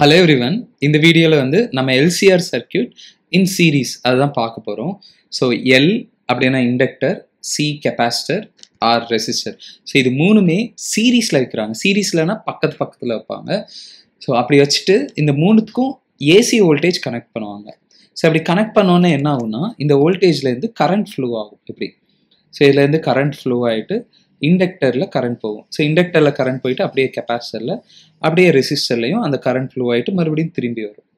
hello everyone இந்த வீடியோவில் வந்து நம்ம எல்சிஆர் சர்க்கியூட் இன் சீரீஸ் அதுதான் பார்க்க போகிறோம் ஸோ எல் அப்படின்னா inductor C capacitor R resistor so இது மூணுமே சீரீஸில் வைக்கிறாங்க சீரீஸ்லனா பக்கத்து பக்கத்தில் வைப்பாங்க ஸோ அப்படி வச்சுட்டு இந்த மூணுத்துக்கும் ஏசி வோல்டேஜ் கனெக்ட் பண்ணுவாங்க ஸோ அப்படி கனெக்ட் பண்ணோன்னே என்ன ஆகும்னா இந்த வோல்டேஜ்லேருந்து கரண்ட் ஃப்ளூ ஆகும் இப்படி ஸோ இதுலேருந்து கரண்ட் ஃப்ளோ ஆகிட்டு இண்டக்டரில் கரண்ட் போகும் ஸோ இண்டக்டரில் கரண்ட் போயிட்டு அப்படியே கெப்பாசிட்டரில் அப்படியே ரெசிஸ்டர்லையும் அந்த கரண்ட் ஃப்ளோ ஆகிட்டு மறுபடியும் திரும்பி வரும்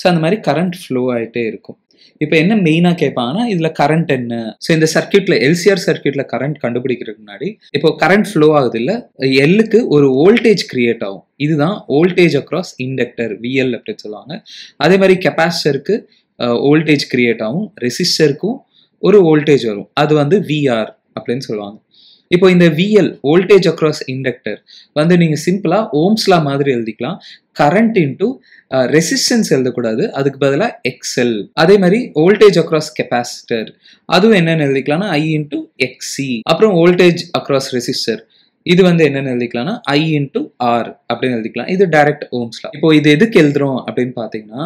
ஸோ அந்த மாதிரி கரண்ட் ஃப்ளோ ஆகிட்டே இருக்கும் இப்போ என்ன மெயினாக கேட்பாங்கன்னா இதில் கரண்ட் என்ன ஸோ இந்த சர்க்கியூட்டில் எல்சிஆர் சர்க்கியூட்டில் கரண்ட் கண்டுபிடிக்கிறதுக்கு முன்னாடி இப்போ கரண்ட் ஃப்ளோ ஆகுது இல்லை எல்லுக்கு ஒரு வோல்டேஜ் கிரியேட் ஆகும் இதுதான் வோல்டேஜ் அக்ராஸ் இண்டக்டர் விஎல் அப்படின்னு சொல்லுவாங்க அதே மாதிரி கெப்பாசிட்டருக்கு வோல்டேஜ் கிரியேட் ஆகும் ரெசிஸ்டருக்கும் ஒரு வோல்டேஜ் வரும் அது வந்து விஆர் அப்படின்னு சொல்லுவாங்க இப்போ இந்த விஎல் வோல்டேஜ் அக்ராஸ் இண்டக்டர் வந்து நீங்கள் சிம்பிளாக ஓம்ஸ்லா மாதிரி எழுதிக்கலாம் கரண்ட் இன்ட்டு ரெசிஸ்டன்ஸ் எழுதக்கூடாது அதுக்கு பதிலாக எக்ஸ்எல் அதே மாதிரி வோல்டேஜ் அக்ராஸ் கெப்பாசிட்டர் அதுவும் என்னென்னு எழுதிக்கலாம்னா ஐ இன்ட்டு எக்ஸி அப்புறம் வோல்டேஜ் அக்ராஸ் ரெசிஸ்டர் இது வந்து என்னென்னு எழுதிக்கலாம்னா ஐ இன்டு ஆர் அப்படின்னு எழுதிக்கலாம் இது டைரக்ட் ஓம்ஸ்லா இப்போ இது எதுக்கு எழுதுறோம் அப்படின்னு பார்த்தீங்கன்னா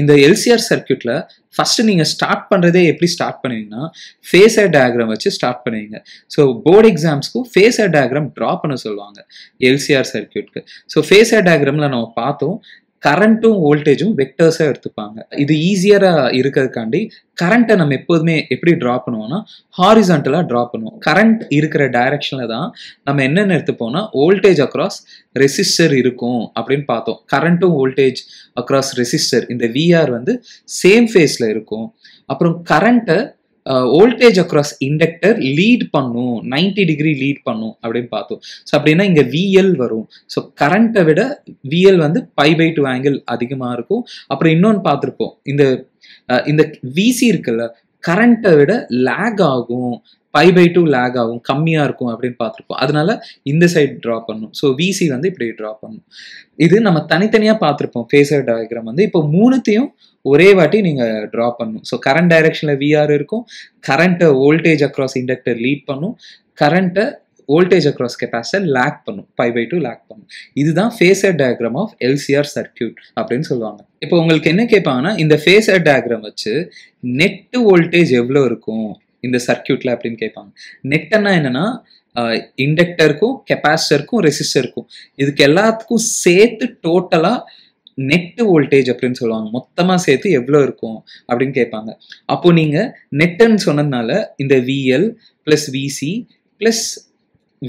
இந்த எல்சிஆர் சர்க்கியூட்ல ஃபர்ஸ்ட் நீங்கள் ஸ்டார்ட் பண்றதே எப்படி ஸ்டார்ட் பண்ணுவீங்கன்னா ஃபேஸர் டயாகிராம் வச்சு ஸ்டார்ட் பண்ணுவீங்க ஸோ போர்டு எக்ஸாம்ஸ்க்கும் ஃபேஸர் டயாகிராம் ட்ரா பண்ண சொல்லுவாங்க எல்சிஆர் சர்க்கியூட்க்கு ஸோ ஃபேஸர் டயாகிராம்ல நம்ம பார்த்தோம் கரண்ட்டும் வோல்டேஜும் வெக்டர்ஸாக எடுத்துப்பாங்க இது ஈஸியராக இருக்கிறதுக்காண்டி கரண்ட்டை நம்ம எப்போதுமே எப்படி ட்ரா பண்ணுவோம்னா ஹாரிசான்டலாக ட்ரா பண்ணுவோம் கரண்ட் இருக்கிற டைரக்ஷனில் தான் நம்ம என்னென்ன எடுத்துப்போம்னா வோல்டேஜ் அக்ராஸ் ரெசிஸ்டர் இருக்கும் அப்படின்னு பார்த்தோம் கரண்ட்டும் வோல்டேஜ் அக்ராஸ் ரெசிஸ்டர் இந்த விஆர் வந்து சேம் ஃபேஸில் இருக்கும் அப்புறம் கரண்ட்டை வோல்டேஜ் அக்ராஸ் இண்டக்டர் லீட் பண்ணும் நைன்டி டிகிரி லீட் பண்ணும் அப்படின்னு பார்த்தோம் ஸோ அப்படின்னா இங்கே விஎல் வரும் ஸோ கரண்ட்டை விட விஎல் வந்து பை பை டூ ஆங்கிள் அதிகமாக இருக்கும் அப்புறம் இன்னொன்று பார்த்துருப்போம் இந்த இந்த விசி இருக்குல்ல கரண்ட்டை விட லேக் ஆகும் பை பை டூ லேக் ஆகும் கம்மியாக இருக்கும் அப்படின்னு பார்த்துருப்போம் அதனால இந்த சைடு ட்ரா பண்ணும் ஸோ விசி வந்து இப்படி ட்ரா பண்ணும் இது நம்ம தனித்தனியாக பார்த்துருப்போம் ஃபேஸர் டயக்ராம் வந்து இப்போ மூணுத்தையும் ஒரே வாட்டி நீங்கள் ட்ரா பண்ணும் ஸோ கரண்ட் டைரக்ஷனில் விஆர் இருக்கும் கரண்ட்டை வோல்டேஜ் அக்ராஸ் இண்டக்டர் லீட் பண்ணும் கரண்ட்டை வோல்டேஜ் அக்ராஸ் கெப்பாசிட்டர் லேக் பண்ணும் பை பை டூ லேக் பண்ணும் இதுதான் phasor diagram of LCR circuit அப்படின்னு சொல்லுவாங்க இப்போ உங்களுக்கு என்ன கேட்பாங்கன்னா இந்த ஃபேஸர் டயக்ராம் வச்சு நெட்டு வோல்டேஜ் எவ்வளோ இருக்கும் இந்த சர்க்கியூட்ல அப்படின்னு கேட்பாங்க நெட்டன்னா என்னன்னா இண்டக்டருக்கும் கெப்பாசிட்டருக்கும் ரெசிஸ்டருக்கும் இதுக்கு எல்லாத்துக்கும் சேர்த்து டோட்டலா நெட் வோல்டேஜ் அப்படின்னு சொல்லுவாங்க மொத்தமாக சேர்த்து எவ்வளோ இருக்கும் அப்படின்னு கேட்பாங்க அப்போ நீங்கள் நெட்டுன்னு சொன்னதுனால இந்த VL plus VC plus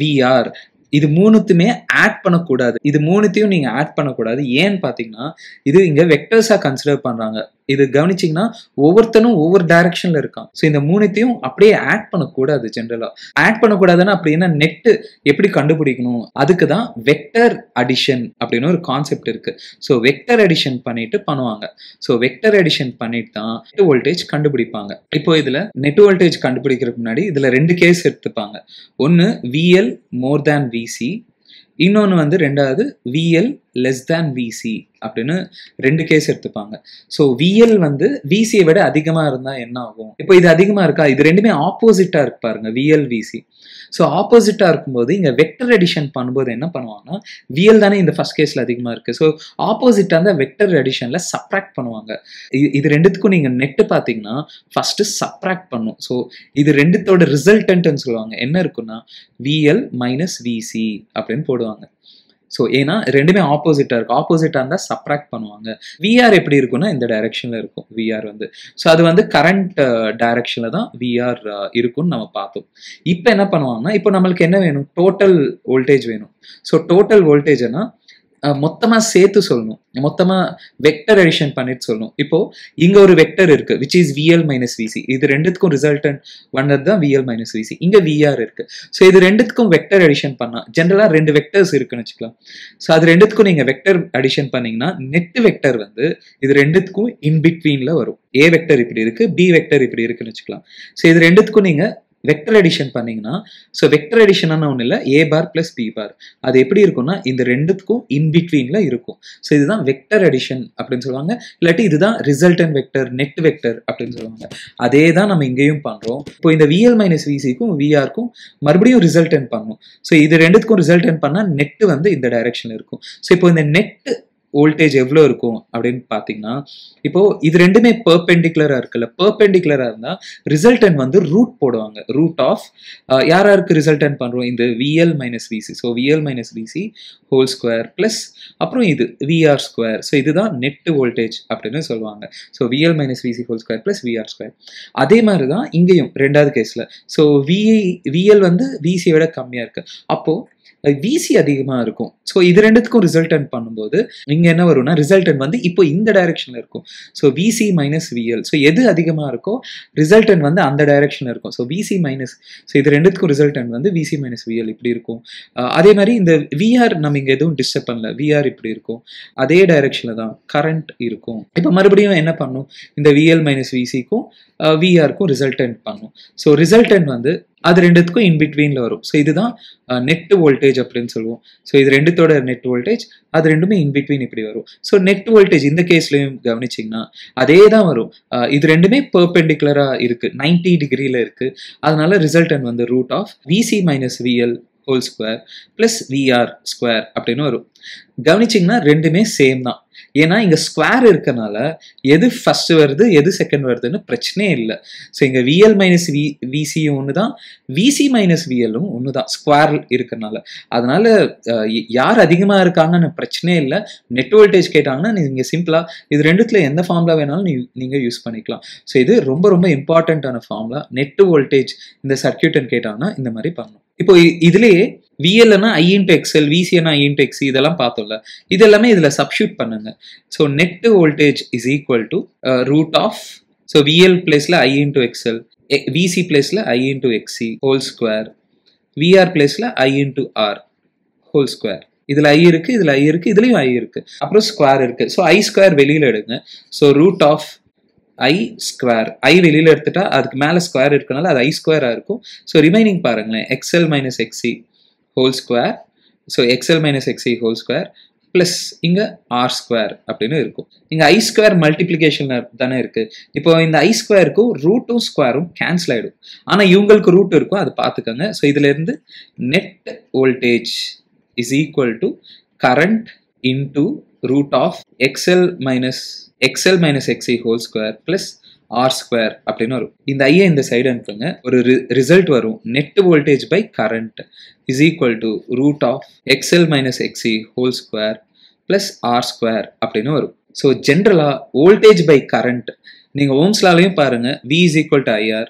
VR இது மூணுத்துமே ஆட் பண்ணக்கூடாது இது மூணுத்தையும் நீங்க ஆட் பண்ணக்கூடாது ஏன்னு பாத்தீங்கன்னா இது இங்க வெக்டர்ஸா கன்சிடர் பண்றாங்க இது கவனிச்சிங்கன்னா ஒவ்வொருத்தனும் ஒவ்வொரு டைரக்ஷன்ல இருக்கான் ஸோ இந்த மூணுத்தையும் அப்படியே ஆட் பண்ணக்கூடாது ஜென்ரலா ஆட் பண்ணக்கூடாதுன்னா அப்படின்னா நெட்டு எப்படி கண்டுபிடிக்கணும் அதுக்கு தான் வெக்டர் அடிஷன் அப்படின்னு ஒரு கான்செப்ட் இருக்கு ஸோ வெக்டர் அடிஷன் பண்ணிட்டு பண்ணுவாங்க ஸோ வெக்டர் அடிஷன் பண்ணிட்டு தான் நெட் வோல்டேஜ் கண்டுபிடிப்பாங்க இப்போ இதுல நெட் வோல்டேஜ் கண்டுபிடிக்கிறதுக்கு முன்னாடி இதுல ரெண்டு கேஸ் எடுத்துப்பாங்க ஒன்னு விஎல் மோர் தேன் விசி இன்னொன்று வந்து ரெண்டாவது விஎல் லெஸ் தேன் விசி அப்படின்னு ரெண்டு கேஸ் எடுத்துப்பாங்க ஸோ விஎல் வந்து விசியை விட அதிகமாக இருந்தால் என்ன ஆகும் இப்போ இது அதிகமாக இருக்கா இது ரெண்டுமே ஆப்போசிட்டாக இருக்கு பாருங்க விஎல் விசி ஸோ ஆப்போசிட்டாக இருக்கும்போது இங்கே வெக்டர் எடிஷன் பண்ணும்போது என்ன பண்ணுவாங்கன்னா விஎல் தானே இந்த ஃபஸ்ட் கேஸில் அதிகமாக இருக்குது ஸோ ஆப்போசிட்டாக இருந்தால் வெக்டர் அடிஷனில் சப்ராக்ட் பண்ணுவாங்க இது ரெண்டுத்துக்கும் நீங்கள் நெட்டு பார்த்தீங்கன்னா ஃபஸ்ட்டு சப்ராக்ட் பண்ணும் ஸோ இது ரெண்டுத்தோட ரிசல்டன்ட்டுன்னு சொல்லுவாங்க என்ன இருக்குன்னா விஎல் மைனஸ் விசி அப்படின்னு போடுவாங்க ஸோ ஏன்னா ரெண்டுமே ஆப்போசிட்டாக இருக்கும் ஆப்போசிட்டாக இருந்தால் சப்ராக்ட் பண்ணுவாங்க விஆர் எப்படி இருக்கும்னா இந்த டைரெக்ஷனில் இருக்கும் விஆர் வந்து ஸோ அது வந்து கரண்ட் டைரெக்ஷனில் தான் விஆர் இருக்கும்னு நம்ம பார்த்தோம் இப்போ என்ன பண்ணுவாங்கன்னா இப்போ நம்மளுக்கு என்ன வேணும் டோட்டல் வோல்டேஜ் வேணும் ஸோ டோட்டல் வோல்டேஜ்னா மொத்தமாக சேர்த்து சொல்லணும் மொத்தமாக வெக்டர் அடிஷன் பண்ணிட்டு சொல்லணும் இப்போது இங்கே ஒரு வெக்டர் இருக்குது which is VL minus VC இது ரெண்டுத்துக்கும் ரிசல்டன் வந்தது தான் விஎல் மைனஸ் விசி இங்கே விஆர் இருக்குது ஸோ இது ரெண்டுத்துக்கும் வெக்டர் அடிஷன் பண்ணால் ஜென்ரலாக ரெண்டு வெக்டர்ஸ் இருக்குன்னு வச்சுக்கலாம் ஸோ அது ரெண்டுத்துக்கும் நீங்கள் வெக்டர் அடிஷன் பண்ணிங்கன்னா நெட் வெக்டர் வந்து இது ரெண்டுத்துக்கும் இன்பிட்வீனில் வரும் ஏ வெக்டர் இப்படி இருக்குது பி வெக்டர் இப்படி இருக்குன்னு வச்சுக்கலாம் ஸோ இது ரெண்டுத்துக்கும் நீங்கள் வெக்டர் எடிஷன் பண்ணீங்கன்னா ஸோ வெக்டர் எடிஷனான ஒன்று இல்லை ஏ பார் ப்ளஸ் பி பார் அது எப்படி இருக்கும்னா இந்த ரெண்டுத்துக்கும் இன்பிட்வீனில் இருக்கும் ஸோ இதுதான் வெக்டர் எடிஷன் அப்படின்னு சொல்லுவாங்க இல்லாட்டி இதுதான் ரிசல்டன் வெக்டர் நெட் வெக்டர் அப்படின்னு சொல்லுவாங்க அதே தான் நம்ம இங்கேயும் பண்ணுறோம் இப்போ இந்த விஎல் மைனஸ் விசிக்கும் விஆர்க்கும் மறுபடியும் ரிசல்டன் பண்ணும் ஸோ இது ரெண்டுத்துக்கும் ரிசல்டன் பண்ணால் நெட்டு வந்து இந்த டைரக்ஷன் இருக்கும் ஸோ இப்போ இந்த நெட் வோல்டேஜ் எவ்வளோ இருக்கும் அப்படின்னு பார்த்தீங்கன்னா இப்போ இது ரெண்டுமே பெர்பெண்டிகுலராக இருக்குல்ல பெர்பெண்டிகுலராக இருந்தால் ரிசல்டன் வந்து ரூட் போடுவாங்க ரூட் ஆஃப் யார் யாருக்கு ரிசல்டன் பண்ணுறோம் இந்த VL minus VC so VL minus VC whole square plus அப்புறம் இது விஆர் ஸ்கொயர் ஸோ இதுதான் நெட்டு வோல்டேஜ் அப்படின்னு சொல்லுவாங்க so VL minus VC whole square plus VR square அதே மாதிரி தான் இங்கேயும் ரெண்டாவது கேஸில் ஸோ விஐ விஎல் வந்து விசியை விட கம்மியாக இருக்குது அப்போது விசி அதிகமாக இருக்கும் ஸோ இது ரெண்டுத்துக்கும் ரிசல்டன் பண்ணும்போது இங்கே என்ன வரும்னா ரிசல்டன் வந்து இப்போ இந்த டைரெக்ஷனில் இருக்கும் so VC minus VL so எது அதிகமாக இருக்கோ ரிசல்டன் வந்து அந்த டைரக்ஷனில் இருக்கும் ஸோ விசி மைனஸ் ஸோ இது ரெண்டுத்துக்கும் ரிசல்டன் வந்து விசி மைனஸ் விஎல் இப்படி இருக்கும் அதே மாதிரி இந்த விஆர் நம்ம இங்கே எதுவும் டிஸ்டர்ப் பண்ணல விஆர் இப்படி இருக்கும் அதே டைரக்ஷனில் தான் கரண்ட் இருக்கும் இப்போ மறுபடியும் என்ன பண்ணும் இந்த விஎல் மைனஸ் விசிக்கும் விஆருக்கும் ரிசல்டன்ட் பண்ணும் ஸோ ரிசல்டன் வந்து அது ரெண்டுத்துக்கும் இன் வரும் ஸோ இதுதான் நெட் வோல்டேஜ் அப்படின்னு சொல்லுவோம் ஸோ இது ரெண்டுத்தோட நெட் வோல்டேஜ் அது ரெண்டுமே இன் பிட்வீன் இப்படி வரும் ஸோ நெட் வோல்டேஜ் இந்த கேஸ்லையும் கவனிச்சிங்கன்னா அதே தான் வரும் இது ரெண்டுமே பெர்பெண்டிகுலராக இருக்குது நைன்டி டிகிரியில் இருக்குது அதனால ரிசல்டன் வந்து root of VC minus VL whole square plus VR square அப்படின்னு வரும் கவனிச்சிங்கன்னா ரெண்டுமே சேம் தான் ஏன்னா இங்கே ஸ்கொயர் இருக்கனால எது ஃபர்ஸ்ட் வருது எது செகண்ட் வருதுன்னு பிரச்சனையே இல்லை ஸோ இங்கே விஎல் மைனஸ் வி விசியும் ஒன்று தான் விசி மைனஸ் விஎல்லும் ஒன்று தான் ஸ்கொயர் இருக்கனால அதனால யார் அதிகமாக இருக்காங்கன்னு பிரச்சனையே இல்லை நெட் வோல்டேஜ் கேட்டாங்கன்னா நீங்கள் சிம்பிளாக இது ரெண்டுத்தில் எந்த ஃபார்முலா வேணாலும் நீங்கள் யூஸ் பண்ணிக்கலாம் ஸோ இது ரொம்ப ரொம்ப இம்பார்ட்டண்ட்டான ஃபார்முலா நெட் வோல்டேஜ் இந்த சர்க்கியூட்டன் கேட்டாங்கன்னா இந்த மாதிரி பண்ணணும் இப்போ இதுலயே விஎல்னா ஐ இன்டு எக்ஸ்எல் விசிஎனா ஐ இன்டு எக்ஸ் இதெல்லாம் பார்த்தோம்ல இது எல்லாமே இதில் சப்ஷூட் பண்ணுங்க so net voltage is equal to root of so VL பிளேஸில் ஐ இன்டு எக்ஸ்எல் விசி பிளேஸில் I into XC whole square VR பிளேஸில் I into R whole square இதில் ஐ இருக்குது இதில் ஐ இருக்குது இதுலேயும் ஐ இருக்குது அப்புறம் ஸ்கொயர் இருக்குது ஸோ ஐ ஸ்கொயர் வெளியில் எடுங்க so root of I square I வெளியில் எடுத்துட்டா அதுக்கு மேலே ஸ்கொயர் இருக்கனால அது ஐ ஸ்கொயராக இருக்கும் ஸோ ரிமைனிங் பாருங்களேன் XL minus XC whole square so XL minus XC whole square plus இங்கே ஆர் ஸ்கொயர் அப்படின்னு இருக்கும் இங்கே ஐ ஸ்கொயர் மல்டிப்ளிகேஷன் தானே இருக்குது இப்போ இந்த ஐ ஸ்கொயருக்கும் ரூட்டும் ஸ்கொயரும் கேன்சல் ஆகிடும் ஆனால் இவங்களுக்கு ரூட் இருக்கும் அதை பார்த்துக்கோங்க ஸோ இதுலேருந்து net voltage is equal to current into root of XL minus XL minus XC whole square plus R square அப்படின்னு வரும் இந்த ஐயை இந்த சைடு அனுப்புங்க ஒரு ரிசல்ட் வரும் net voltage by current is equal to root of XL minus XC whole square plus R square அப்படின்னு வரும் so ஜென்ரலாக வோல்டேஜ் பை கரண்ட் நீங்கள் ஓம்ஸ்லாலையும் பாருங்கள் V is equal to IR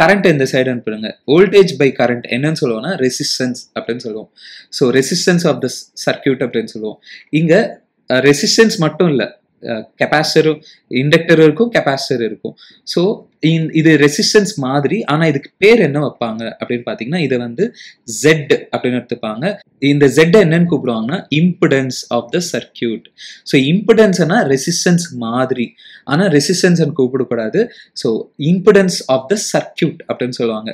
current இந்த சைடு அனுப்புங்க வோல்டேஜ் பை கரண்ட் என்னன்னு சொல்லுவோம்னா ரெசிஸ்டன்ஸ் அப்படின்னு சொல்லுவோம் so resistance of the circuit அப்படின்னு சொல்லுவோம் இங்கே ரெசிஸ்டன்ஸ் மட்டும் இல்லை கெப்பாசிட்டர் இண்டக்டர் இருக்கும் கெப்பாசிட்டர் இருக்கும் ஸோ இது ரெசிஸ்டன்ஸ் மாதிரி ஆனால் இதுக்கு பேர் என்ன வைப்பாங்க அப்படின்னு பார்த்தீங்கன்னா இதை வந்து ஜெட் அப்படின்னு எடுத்துப்பாங்க இந்த ஜெட் என்னன்னு கூப்பிடுவாங்கன்னா impedance of the circuit so இம்பிடன்ஸ்னா ரெசிஸ்டன்ஸ் மாதிரி ஆனால் ரெசிஸ்டன்ஸ் கூப்பிடக்கூடாது so impedance of the circuit அப்படின்னு சொல்லுவாங்க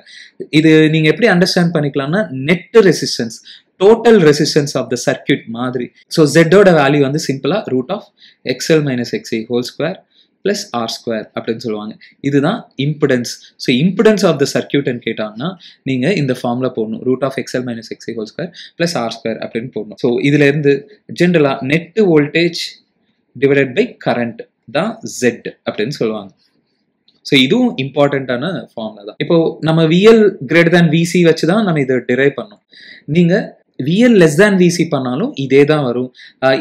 இது நீங்கள் எப்படி அண்டர்ஸ்டாண்ட் பண்ணிக்கலாம்னா net resistance total resistance of the circuit மாதிரி ஸோ ஜெட்டோட வேல்யூ வந்து சிம்பிளாக root of XL minus XC whole square plus R square அப்படின்னு சொல்லுவாங்க இதுதான் impedance so impedance of the சர்க்கியூட்னு கேட்டாங்கன்னா நீங்கள் இந்த ஃபார்மில் போடணும் root of XL minus XC whole square plus R square அப்படின்னு போடணும் ஸோ இதுலேருந்து ஜென்ரலாக net voltage divided by current தான் ஜெட் அப்படின்னு சொல்லுவாங்க ஸோ இதுவும் இம்பார்ட்டண்ட்டான ஃபார்ம்ல தான் இப்போ நம்ம விஎல் கிரேட்டர் தேன் விசி வச்சு தான் நம்ம இதை டிரைவ் பண்ணோம் நீங்கள் விஎல் லெஸ் தேன் விசி பண்ணாலும் இதேதான் வரும்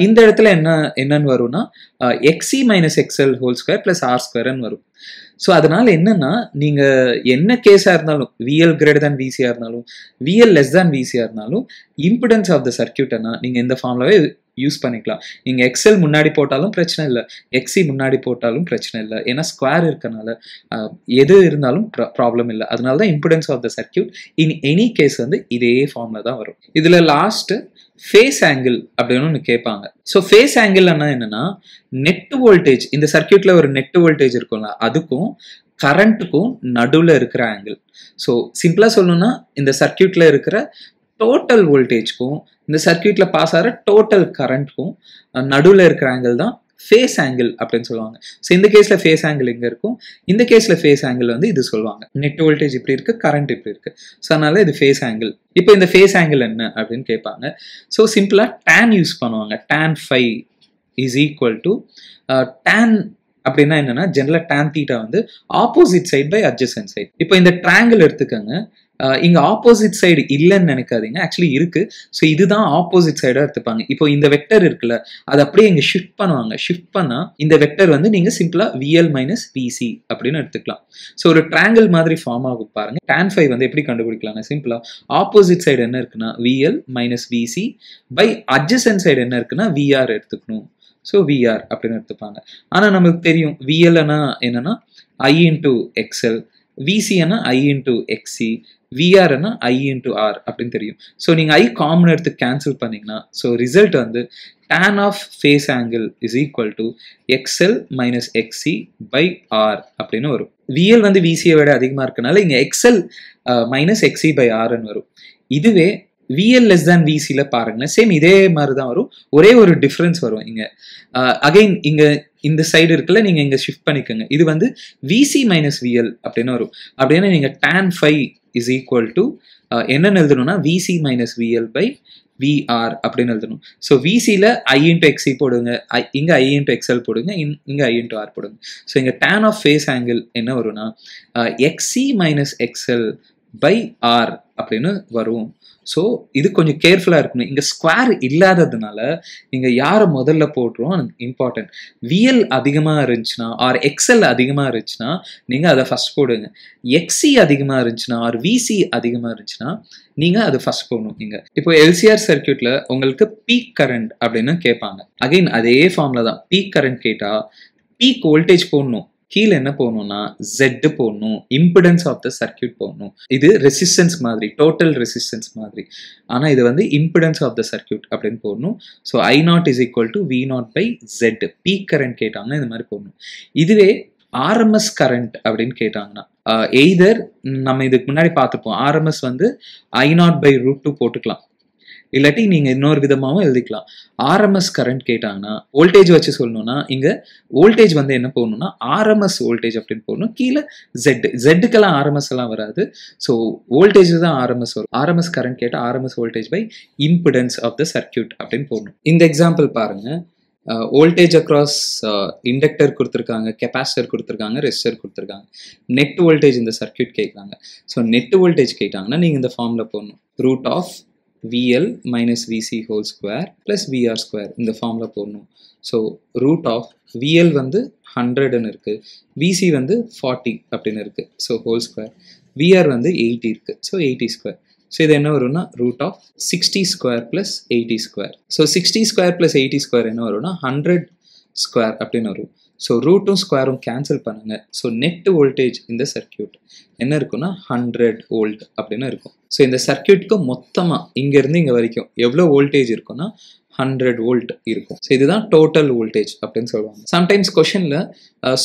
இந்த இடத்துல என்ன என்னன்னு வரும்னா XC minus XL whole square plus R ஸ்கொயர்னு வரும் ஸோ அதனால என்னன்னா நீங்க என்ன கேஸா இருந்தாலும் விஎல் கிரேட் தான் விசியா இருந்தாலும் விஎல் லெஸ் தான் விசியா இருந்தாலும் இம்பிடன்ஸ் ஆஃப் த சர்க்கியூட்டைனா நீங்க இந்த ஃபார்ம்லவே யூஸ் பண்ணிக்கலாம் நீங்கள் எக்ஸல் முன்னாடி போட்டாலும் பிரச்சனை இல்லை எக்ஸி முன்னாடி போட்டாலும் பிரச்சனை இல்லை ஏன்னா ஸ்கொயர் இருக்கனால எது இருந்தாலும் ப்ராப்ளம் இல்லை அதனால தான் impedance of the circuit in any case வந்து இதே ஃபார்மில் தான் வரும் இதில் லாஸ்ட்டு ஃபேஸ் ஆங்கிள் அப்படின்னு ஒன்று கேட்பாங்க ஸோ ஃபேஸ் ஆங்கிள்னா என்னன்னா நெட் வோல்டேஜ் இந்த சர்க்கியூட்ல ஒரு நெட் வோல்டேஜ் இருக்கும்ல அதுக்கும் கரண்ட்டுக்கும் நடுவில் இருக்கிற ஆங்கிள் ஸோ சிம்பிளாக சொல்லணும்னா இந்த சர்க்கியூட்ல இருக்கிற டோட்டல் வோல்டேஜ்க்கும் இந்த சர்க்கியூட்ல பாஸ் ஆகிற டோட்டல் கரண்ட்க்கும் நடுவில் இருக்கிற ஆங்கிள் தான் ஃபேஸ் ஆங்கிள் அப்படின்னு சொல்லுவாங்க ஸோ இந்த கேஸில் ஃபேஸ் ஆங்கிள் இங்கே இருக்கும் இந்த கேஸில் ஃபேஸ் ஆங்கிள் வந்து இது சொல்லுவாங்க நெட் வோல்டேஜ் இப்படி இருக்குது கரண்ட் இப்படி இருக்குது ஸோ அதனால் இது ஃபேஸ் ஆங்கிள் இப்போ இந்த ஃபேஸ் ஆங்கிள் என்ன அப்படின்னு கேட்பாங்க ஸோ சிம்பிளாக டேன் யூஸ் பண்ணுவாங்க tan phi is equal to tan அப்படின்னா என்னென்னா ஜென்ரலாக டேன் தீட்டா வந்து opposite side by adjacent side இப்போ இந்த ட்ராங்கிள் எடுத்துக்கோங்க இங்க ஆப்போசிட் சைடு இல்லைன்னு நினைக்காதீங்க ஆக்சுவலி இருக்கு ஸோ இதுதான் ஆப்போசிட் சைடா எடுத்துப்பாங்க இப்போ இந்த வெக்டர் இருக்குல்ல அது அப்படியே இங்க ஷிஃப்ட் பண்ணுவாங்க ஷிஃப்ட் பண்ணா இந்த வெக்டர் வந்து நீங்க சிம்பிளா விஎல் மைனஸ் பிசி அப்படின்னு எடுத்துக்கலாம் ஸோ ஒரு ட்ராங்கிள் மாதிரி ஃபார்ம் ஆகும் பாருங்க டேன் ஃபைவ் வந்து எப்படி கண்டுபிடிக்கலாங்க சிம்பிளா ஆப்போசிட் சைடு என்ன இருக்குன்னா VL minus VC by adjacent side என்ன இருக்குன்னா விஆர் எடுத்துக்கணும் ஸோ விஆர் அப்படின்னு எடுத்துப்பாங்க ஆனா நமக்கு தெரியும் விஎல்னா என்னன்னா ஐ இன்டூ எக்ஸ்எல் என்ன ஐ இன்டூ எக்ஸி விஆர்னா ஐ இன்டு ஆர் அப்படின்னு தெரியும் ஸோ நீங்கள் ஐ காமன் எடுத்து கேன்சல் பண்ணிங்கன்னா ஸோ ரிசல்ட் வந்து tan of phase angle is equal to XL minus XC by R அப்படின்னு வரும் விஎல் வந்து விசியை விட அதிகமாக இருக்கனால இங்கே எக்ஸ்எல் மைனஸ் எக்ஸி பை ஆர்னு வரும் இதுவே விஎல் லெஸ் தேன் விசியில் பாருங்கன்னா சேம் இதே மாதிரி தான் வரும் ஒரே ஒரு டிஃப்ரென்ஸ் வரும் இங்கே அகைன் இங்கே இந்த சைடு இருக்குல்ல நீங்கள் இங்கே ஷிஃப்ட் பண்ணிக்கோங்க இது வந்து விசி மைனஸ் விஎல் அப்படின்னு வரும் அப்படின்னா நீங்கள் tan phi is equal to uh, என்னென்னு எழுதணும்னா VC minus VL by VR அப்படின்னு எழுதணும் ஸோ விசியில் ஐ இன்ட்டு எக்ஸி போடுங்க ஐ இங்கே ஐ இன்ட்டு எக்ஸ்எல் போடுங்க இன் இங்கே ஐ இன்ட்டு ஆர் போடுங்க ஸோ இங்கே டேன் ஆஃப் ஃபேஸ் ஆங்கிள் என்ன வரும்னா XC minus XL by R அப்படின்னு வரும் ஸோ இது கொஞ்சம் கேர்ஃபுல்லாக இருக்கணும் இங்கே ஸ்கொயர் இல்லாததுனால நீங்கள் யாரை முதல்ல போடுறோம் இம்பார்ட்டன்ட் விஎல் அதிகமாக இருந்துச்சுன்னா ஆர் எக்ஸ்எல் அதிகமாக இருந்துச்சுன்னா நீங்கள் அதை ஃபஸ்ட் போடுங்க எக்ஸி அதிகமாக இருந்துச்சுன்னா ஆர் விசி அதிகமாக இருந்துச்சுன்னா நீங்கள் அதை ஃபஸ்ட் போடணும் நீங்கள் இப்போ எல்சிஆர் சர்க்கியூட்டில் உங்களுக்கு பீக் கரண்ட் அப்படின்னு கேட்பாங்க அகைன் அதே ஃபார்மில் தான் பீக் கரண்ட் கேட்டால் பீக் வோல்டேஜ் போடணும் கீழே என்ன போகணும்னா ஜெட் போடணும் இம்பிடன்ஸ் ஆஃப் த சர்க்கியூட் போடணும் இது ரெசிஸ்டன்ஸ் மாதிரி டோட்டல் ரெசிஸ்டன்ஸ் மாதிரி ஆனால் இது வந்து இம்பிடன்ஸ் ஆஃப் த சர்க்கியூட் அப்படின்னு போடணும் so I naught is equal to V naught by Z peak current கேட்டாங்கன்னா இந்த மாதிரி போடணும் இதுவே ஆர்எம்எஸ் கரண்ட் அப்படின்னு கேட்டாங்கன்னா எய்தர் நம்ம இதுக்கு முன்னாடி பார்த்துப்போம் ஆர்எம்எஸ் வந்து I naught by root two போட்டுக்கலாம் இல்லாட்டி நீங்கள் இன்னொரு விதமாகவும் எழுதிக்கலாம் ஆர்எம்எஸ் கரண்ட் கேட்டாங்கன்னா வோல்டேஜ் வச்சு சொல்லணும்னா இங்கே வோல்டேஜ் வந்து என்ன போகணும்னா ஆர்எம்எஸ் வோல்டேஜ் அப்படின்னு போகணும் கீழே ஜெட் ஜெட்டுக்கெல்லாம் ஆர்எம்எஸ் எல்லாம் வராது ஸோ வோல்டேஜ் தான் ஆர்எம்எஸ் வரும் ஆர்எம்எஸ் கரண்ட் கேட்டால் RMS voltage by impedance of the circuit அப்படின்னு போடணும் இந்த எக்ஸாம்பிள் பாருங்கள் வோல்டேஜ் அக்ராஸ் இண்டக்டர் கொடுத்துருக்காங்க கெப்பாசிட்டர் கொடுத்துருக்காங்க ரெஸ்டர் கொடுத்துருக்காங்க நெட் வோல்டேஜ் இந்த சர்க்கியூட் கேட்குறாங்க ஸோ நெட் வோல்டேஜ் கேட்டாங்கன்னா நீங்கள் இந்த ஃபார்மில் போடணும் root of vl minus vc whole square plus vr square இந்த ஃபார்மில் போடணும் ஸோ ரூட் ஆஃப் vl வந்து ஹண்ட்ரட்னு இருக்குது vc வந்து ஃபார்ட்டி அப்படின்னு இருக்குது ஸோ ஹோல் ஸ்கொயர் vr வந்து எயிட்டி இருக்குது ஸோ எயிட்டி ஸ்கொயர் ஸோ இது என்ன வரும்னா root of sixty square plus eighty square so sixty square plus eighty square என்ன வரும்னா ஹண்ட்ரட் ஸ்கொயர் அப்படின்னு வரும் ஸோ ரூட்டும் ஸ்கொயரும் கேன்சல் பண்ணுங்கள் ஸோ நெட் வோல்டேஜ் இந்த சர்க்கியூட் என்ன இருக்குன்னா ஹண்ட்ரட் வோல்ட் அப்படின்னு இருக்கும் ஸோ இந்த சர்க்கியூட்க்கு மொத்தமாக இங்கேருந்து இங்கே வரைக்கும் எவ்வளோ வோல்டேஜ் இருக்குன்னா ஹண்ட்ரட் வோல்ட் இருக்கும் ஸோ இதுதான் டோட்டல் வோல்டேஜ் அப்படின்னு சொல்லுவாங்க சம்டைம்ஸ் கொஷனில்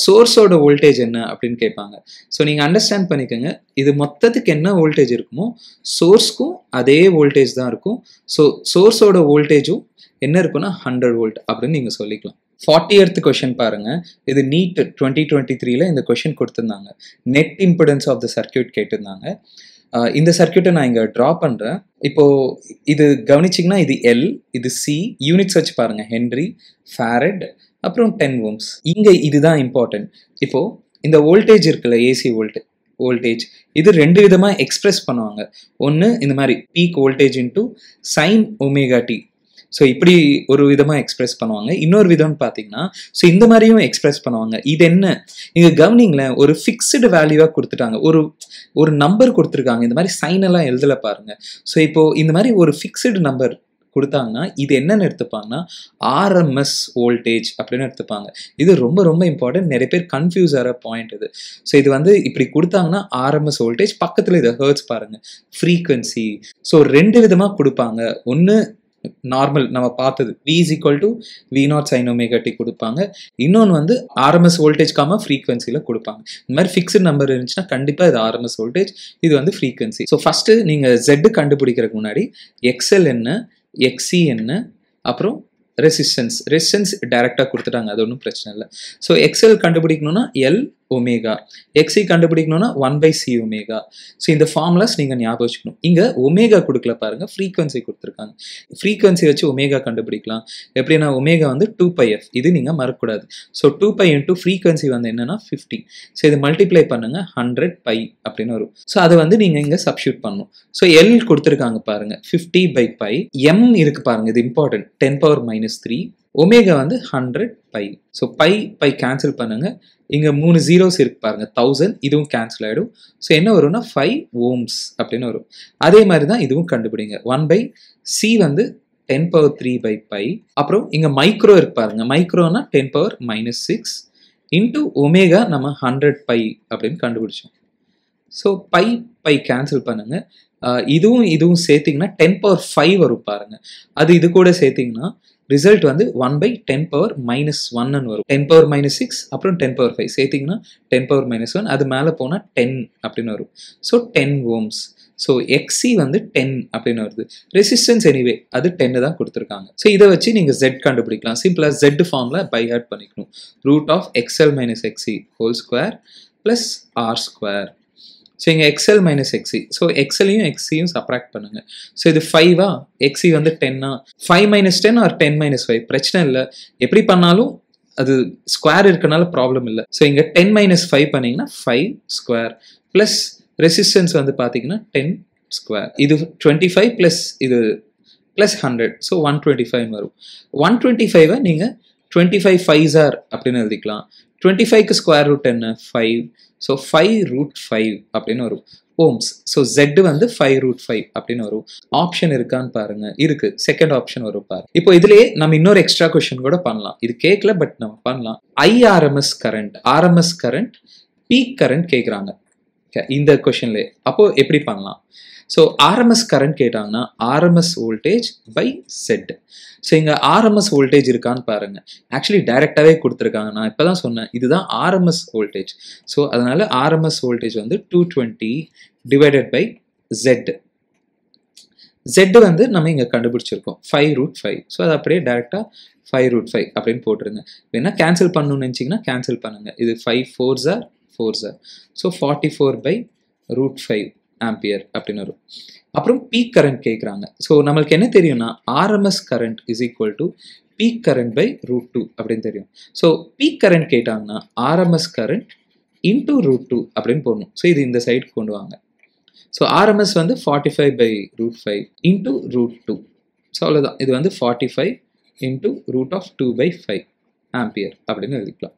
சோர்ஸோட வோல்டேஜ் என்ன அப்படின்னு கேட்பாங்க ஸோ நீங்கள் அண்டர்ஸ்டாண்ட் பண்ணிக்கோங்க இது மொத்தத்துக்கு என்ன வோல்டேஜ் இருக்குமோ சோர்ஸ்க்கும் அதே வோல்டேஜ் தான் இருக்கும் ஸோ சோர்ஸோட வோல்டேஜும் என்ன இருக்குன்னா ஹண்ட்ரட் வோல்ட் அப்படின்னு நீங்கள் சொல்லிக்கலாம் ஃபார்ட்டி எர்த் கொஷின் பாருங்கள் இது நீட் டுவெண்ட்டி டுவெண்ட்டி த்ரீல இந்த கொஷின் கொடுத்துருந்தாங்க net impedance of the circuit கேட்டிருந்தாங்க இந்த சர்க்கியூட்டை நான் இங்கே ட்ரா பண்ணுறேன் இப்போ இது கவனிச்சிங்கன்னா இது எல் இது சி யூனிட் வச்சு பாருங்கள் ஹென்ரி ஃபேரட் அப்புறம் டென் ஓம்ஸ் இங்கே இதுதான் இம்பார்ட்டன்ட் இப்போது இந்த வோல்டேஜ் இருக்குல்ல ஏசி வோல்டேஜ் வோல்டேஜ் இது ரெண்டு விதமாக எக்ஸ்பிரஸ் பண்ணுவாங்க ஒன்று இந்த மாதிரி peak voltage into sine omega T so இப்படி ஒரு விதமாக எக்ஸ்பிரஸ் பண்ணுவாங்க இன்னொரு விதம்னு பார்த்தீங்கன்னா ஸோ இந்த மாதிரியும் எக்ஸ்பிரஸ் பண்ணுவாங்க இது என்ன இங்கே கவர்னிங்கில் ஒரு ஃபிக்ஸ்டு வேல்யூவாக கொடுத்துட்டாங்க ஒரு ஒரு நம்பர் கொடுத்துருக்காங்க இந்த மாதிரி சைன் எல்லாம் எழுதலை பாருங்கள் ஸோ இப்போது இந்த மாதிரி ஒரு ஃபிக்ஸ்டு நம்பர் கொடுத்தாங்கன்னா இது என்னென்னு எடுத்துப்பாங்கன்னா ஆர்எம்எஸ் வோல்டேஜ் அப்படின்னு எடுத்துப்பாங்க இது ரொம்ப ரொம்ப இம்பார்ட்டன்ட் நிறைய பேர் கன்ஃபியூஸ் ஆகிற பாயிண்ட் இது ஸோ இது வந்து இப்படி கொடுத்தாங்கன்னா ஆர்எம்எஸ் வோல்டேஜ் பக்கத்தில் இதை ஹர்ட்ஸ் பாருங்கள் ஃப்ரீக்வன்சி ஸோ ரெண்டு விதமாக கொடுப்பாங்க ஒன்று நார்மல் நம்ம பார்த்தது V is equal to V naught sine omega கொடுப்பாங்க இன்னொன்று வந்து ஆர்எம்எஸ் வோல்டேஜ் காம ஃப்ரீக்வன்சியில் கொடுப்பாங்க இந்த மாதிரி ஃபிக்ஸ்டு நம்பர் இருந்துச்சுன்னா கண்டிப்பாக இது ஆர்எம்எஸ் வோல்டேஜ் இது வந்து ஃப்ரீக்வன்சி ஸோ ஃபஸ்ட்டு நீங்கள் ஜெட்டு கண்டுபிடிக்கிறதுக்கு முன்னாடி எக்ஸ்எல் என்ன எக்ஸி என்ன அப்புறம் ரெசிஸ்டன்ஸ் ரெசிஸ்டன்ஸ் டைரெக்டாக கொடுத்துட்டாங்க அது ஒன்றும் பிரச்சனை இல்லை ஸோ எக்ஸ்எல் கண்டுபிடிக்கணும்னா எல் ஒமேகா எக்ஸி கண்டுபிடிக்கணும்னா one by C omega so இந்த ஃபார்முலாஸ் நீங்கள் ஞாபகம் வச்சுக்கணும் இங்கே ஒமேகா கொடுக்கல பாருங்க ஃப்ரீக்வன்சி கொடுத்துருக்காங்க ஃப்ரீக்வன்சி வச்சு ஒமேகா கண்டுபிடிக்கலாம் எப்படின்னா ஒமேகா வந்து டூ பை எஃப் இது நீங்கள் மறக்கூடாது so two pi into frequency வந்து என்னென்னா ஃபிஃப்டி ஸோ இது மல்டிப்ளை பண்ணுங்கள் ஹண்ட்ரட் பை அப்படின்னு வரும் ஸோ அதை வந்து நீங்கள் இங்கே சப்ஷூட் பண்ணணும் ஸோ எல் கொடுத்துருக்காங்க பாருங்கள் ஃபிஃப்டி பை பை எம் இருக்குது பாருங்கள் இது important ten power minus three omega வந்து hundred pi so pi pi cancel பண்ணுங்கள் இங்கே மூணு ஜீரோஸ் இருக்கு பாருங்கள் தௌசண்ட் இதுவும் கேன்சல் ஆகிடும் ஸோ என்ன வரும்னா ஃபைவ் ஓம்ஸ் அப்படின்னு வரும் அதே மாதிரி தான் இதுவும் கண்டுபிடிங்க ஒன் பை சி வந்து ten power three by pi அப்புறம் இங்கே மைக்ரோ இருக்கு பாருங்க மைக்ரோனா ten power minus six into omega நம்ம ஹண்ட்ரட் பை அப்படின்னு கண்டுபிடிச்சோம் ஸோ பை பை கேன்சல் பண்ணுங்கள் இதுவும் இதுவும் சேர்த்திங்கன்னா டென் பவர் ஃபைவ் வரும் பாருங்கள் அது இது கூட சேர்த்திங்கன்னா ரிசல்ட் வந்து one by ten power minus one வரும் டென் பவர் மைனஸ் சிக்ஸ் அப்புறம் டென் பவர் ஃபைவ் சேர்த்திங்கன்னா டென் பவர் மைனஸ் ஒன் அது மேலே போனால் டென் அப்படின்னு வரும் so ten ohms so XC வந்து டென் அப்படின்னு வருது ரெசிஸ்டன்ஸ் எனிவே அது டென்னு தான் கொடுத்துருக்காங்க ஸோ இதை வச்சு நீங்கள் ஜெட் கண்டுபிடிக்கலாம் சிம்பிளாக ஜெட் ஃபார்மில் பை ஹேட் பண்ணிக்கணும் root of XL minus XC whole square plus R square so இங்கே எக்ஸல் மைனஸ் எக்ஸி ஸோ எக்ஸலையும் எக்ஸியும் சப்ராக்ட் பண்ணுங்கள் ஸோ இது ஃபைவா எக்ஸி வந்து டென்னா five minus ten R ten minus five பிரச்சனை இல்லை எப்படி பண்ணாலும் அது ஸ்கொயர் இருக்கனால ப்ராப்ளம் இல்லை ஸோ இங்கே டென் மைனஸ் ஃபைவ் பண்ணிங்கன்னா ஃபைவ் ஸ்கொயர் ப்ளஸ் ரெசிஸ்டன்ஸ் வந்து பார்த்தீங்கன்னா டென் ஸ்கொயர் இது டுவெண்ட்டி ஃபைவ் ப்ளஸ் இது plus hundred so one twenty five வரும் ஒன் டுவெண்ட்டி ஃபைவை நீங்கள் டுவெண்ட்டி ஃபைவ் ஃபைவ் ஆர் அப்படின்னு எழுதிக்கலாம் டுவெண்ட்டி ஃபைவ்க்கு ஸ்கொயர் ரூட் என்ன five so five root five அப்படின்னு வரும் ஓம்ஸ் ஸோ ஜெட் வந்து ஃபைவ் ரூட் ஃபைவ் அப்படின்னு வரும் ஆப்ஷன் இருக்கான்னு பாருங்க இருக்கு செகண்ட் ஆப்ஷன் வரும் பாரு இப்போ இதுலயே நம்ம இன்னொரு எக்ஸ்ட்ரா கொஷன் கூட பண்ணலாம் இது கேட்கல பட் நம்ம பண்ணலாம் IRMS current RMS current peak current கேட்குறாங்க இந்த கொஷின்லே அப்போது எப்படி பண்ணலாம் ஸோ ஆர்எம்எஸ் கரண்ட் கேட்டாங்கன்னா RMS voltage by Z so இங்கே ஆர்எம்எஸ் வோல்டேஜ் இருக்கான்னு பாருங்கள் ஆக்சுவலி டைரெக்டாகவே கொடுத்துருக்காங்க நான் இப்போ தான் சொன்னேன் இதுதான் ஆர்எம்எஸ் வோல்டேஜ் ஸோ அதனால் ஆர்எம்எஸ் வோல்டேஜ் வந்து two twenty divided by jet jet வந்து நம்ம இங்கே கண்டுபிடிச்சிருக்கோம் ஃபைவ் ரூட் ஃபைவ் ஸோ அது அப்படியே டேரெக்டாக ஃபைவ் ரூட் ஃபைவ் அப்படின்னு போட்டுருங்க வேணால் கேன்சல் பண்ணணும்னு நினச்சிங்கன்னா கேன்சல் பண்ணுங்கள் இது ஃபைவ் ஃபோர் ஃபோர்ஸை so forty four by root five ampere அப்படின்னு வரும் அப்புறம் பீக் கரண்ட் கேட்குறாங்க ஸோ நம்மளுக்கு என்ன தெரியும்னா RMS current is equal to peak current by root two அப்படின்னு தெரியும் ஸோ பீக் கரண்ட் கேட்டாங்கன்னா RMS current into root two அப்படின்னு போடணும் ஸோ இது இந்த சைடுக்கு கொண்டு வாங்க ஸோ ஆர்எம்எஸ் வந்து forty five by root five into root two so அவ்வளோதான் இது வந்து forty five into root of two by five ampere அப்படின்னு எழுதிக்கலாம்